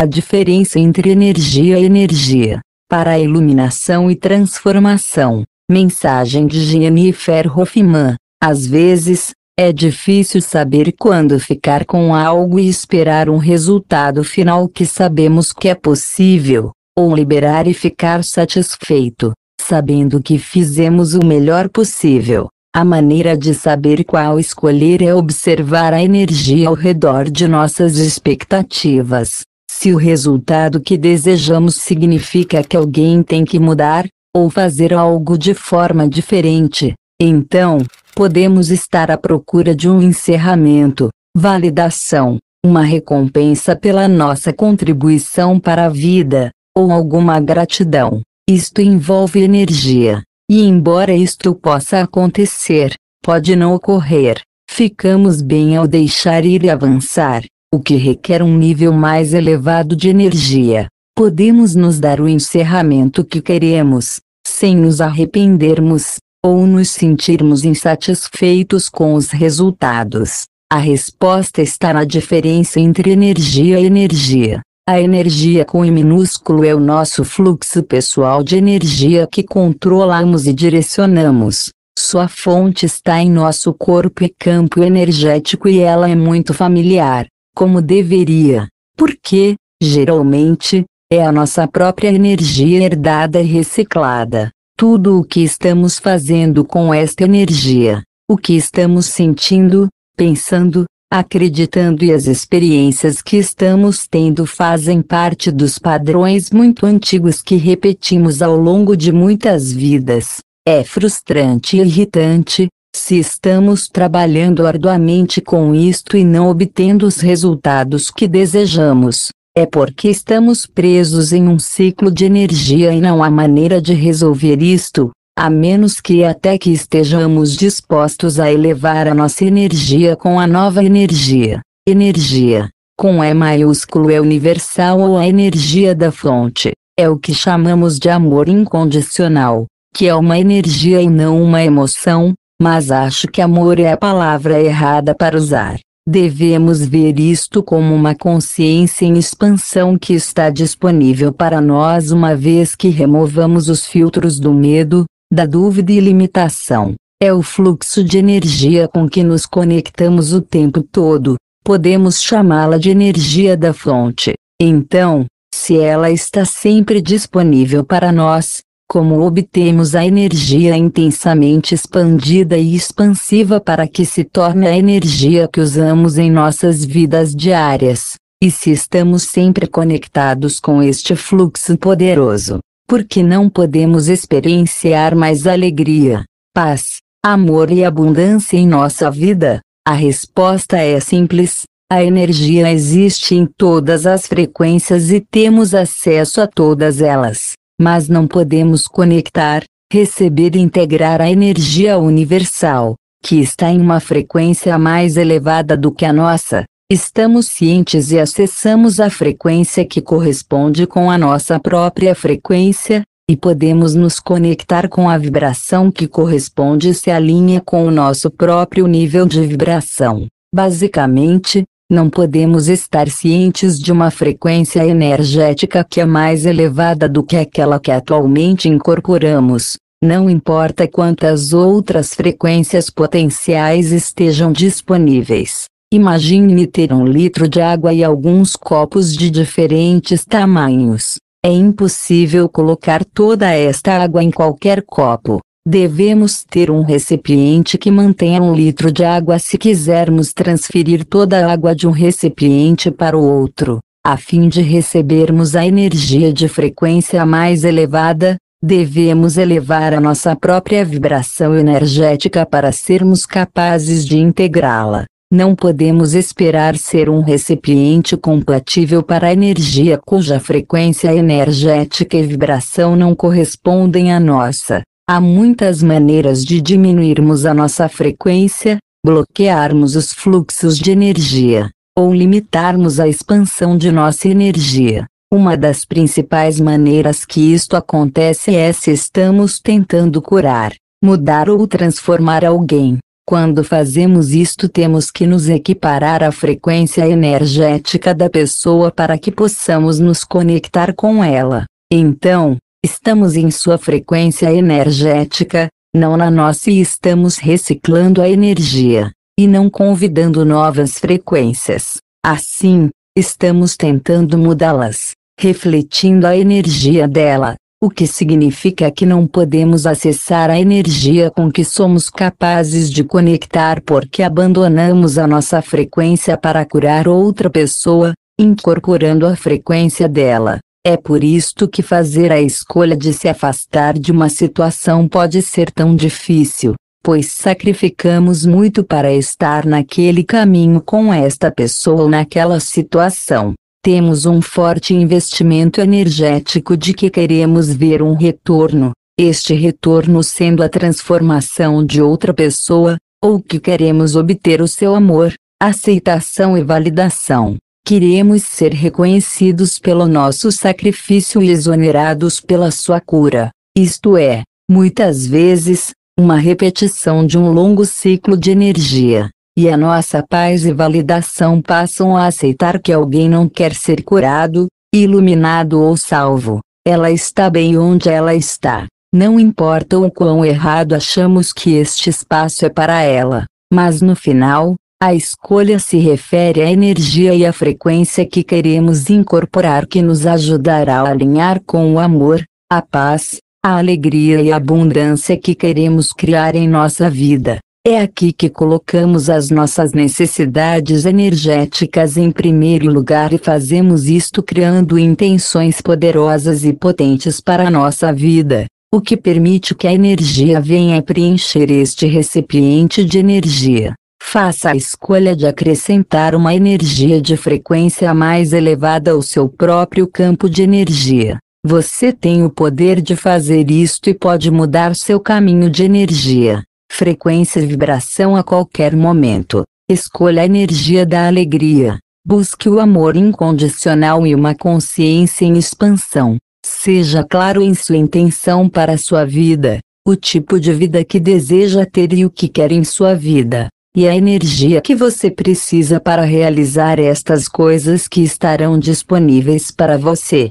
a diferença entre energia e energia, para iluminação e transformação, mensagem de Jennifer Hoffman, às vezes, é difícil saber quando ficar com algo e esperar um resultado final que sabemos que é possível, ou liberar e ficar satisfeito, sabendo que fizemos o melhor possível. A maneira de saber qual escolher é observar a energia ao redor de nossas expectativas, se o resultado que desejamos significa que alguém tem que mudar, ou fazer algo de forma diferente, então, podemos estar à procura de um encerramento, validação, uma recompensa pela nossa contribuição para a vida, ou alguma gratidão. Isto envolve energia, e embora isto possa acontecer, pode não ocorrer, ficamos bem ao deixar ir e avançar o que requer um nível mais elevado de energia. Podemos nos dar o encerramento que queremos, sem nos arrependermos, ou nos sentirmos insatisfeitos com os resultados. A resposta está na diferença entre energia e energia. A energia com E minúsculo é o nosso fluxo pessoal de energia que controlamos e direcionamos. Sua fonte está em nosso corpo e campo energético e ela é muito familiar como deveria, porque, geralmente, é a nossa própria energia herdada e reciclada. Tudo o que estamos fazendo com esta energia, o que estamos sentindo, pensando, acreditando e as experiências que estamos tendo fazem parte dos padrões muito antigos que repetimos ao longo de muitas vidas. É frustrante e irritante, se estamos trabalhando arduamente com isto e não obtendo os resultados que desejamos, é porque estamos presos em um ciclo de energia e não há maneira de resolver isto, a menos que até que estejamos dispostos a elevar a nossa energia com a nova energia. Energia, com E maiúsculo é universal ou a energia da fonte, é o que chamamos de amor incondicional, que é uma energia e não uma emoção, mas acho que amor é a palavra errada para usar. Devemos ver isto como uma consciência em expansão que está disponível para nós uma vez que removamos os filtros do medo, da dúvida e limitação. É o fluxo de energia com que nos conectamos o tempo todo, podemos chamá-la de energia da fonte. Então, se ela está sempre disponível para nós, como obtemos a energia intensamente expandida e expansiva para que se torne a energia que usamos em nossas vidas diárias. E se estamos sempre conectados com este fluxo poderoso, por que não podemos experienciar mais alegria, paz, amor e abundância em nossa vida? A resposta é simples. A energia existe em todas as frequências e temos acesso a todas elas mas não podemos conectar, receber e integrar a energia universal, que está em uma frequência mais elevada do que a nossa. Estamos cientes e acessamos a frequência que corresponde com a nossa própria frequência, e podemos nos conectar com a vibração que corresponde e se alinha com o nosso próprio nível de vibração. Basicamente, não podemos estar cientes de uma frequência energética que é mais elevada do que aquela que atualmente incorporamos. Não importa quantas outras frequências potenciais estejam disponíveis. Imagine ter um litro de água e alguns copos de diferentes tamanhos. É impossível colocar toda esta água em qualquer copo. Devemos ter um recipiente que mantenha um litro de água se quisermos transferir toda a água de um recipiente para o outro, a fim de recebermos a energia de frequência mais elevada, devemos elevar a nossa própria vibração energética para sermos capazes de integrá-la. Não podemos esperar ser um recipiente compatível para a energia cuja frequência energética e vibração não correspondem à nossa. Há muitas maneiras de diminuirmos a nossa frequência, bloquearmos os fluxos de energia, ou limitarmos a expansão de nossa energia. Uma das principais maneiras que isto acontece é se estamos tentando curar, mudar ou transformar alguém. Quando fazemos isto, temos que nos equiparar à frequência energética da pessoa para que possamos nos conectar com ela. Então, Estamos em sua frequência energética, não na nossa e estamos reciclando a energia, e não convidando novas frequências. Assim, estamos tentando mudá-las, refletindo a energia dela, o que significa que não podemos acessar a energia com que somos capazes de conectar porque abandonamos a nossa frequência para curar outra pessoa, incorporando a frequência dela. É por isto que fazer a escolha de se afastar de uma situação pode ser tão difícil, pois sacrificamos muito para estar naquele caminho com esta pessoa ou naquela situação. Temos um forte investimento energético de que queremos ver um retorno, este retorno sendo a transformação de outra pessoa, ou que queremos obter o seu amor, aceitação e validação. Queremos ser reconhecidos pelo nosso sacrifício e exonerados pela sua cura, isto é, muitas vezes, uma repetição de um longo ciclo de energia, e a nossa paz e validação passam a aceitar que alguém não quer ser curado, iluminado ou salvo, ela está bem onde ela está. Não importa o quão errado achamos que este espaço é para ela, mas no final, a escolha se refere à energia e à frequência que queremos incorporar que nos ajudará a alinhar com o amor, a paz, a alegria e a abundância que queremos criar em nossa vida. É aqui que colocamos as nossas necessidades energéticas em primeiro lugar e fazemos isto criando intenções poderosas e potentes para a nossa vida, o que permite que a energia venha preencher este recipiente de energia faça a escolha de acrescentar uma energia de frequência mais elevada ao seu próprio campo de energia. Você tem o poder de fazer isto e pode mudar seu caminho de energia, frequência e vibração a qualquer momento. Escolha a energia da alegria. Busque o amor incondicional e uma consciência em expansão. Seja claro em sua intenção para a sua vida, o tipo de vida que deseja ter e o que quer em sua vida e a energia que você precisa para realizar estas coisas que estarão disponíveis para você.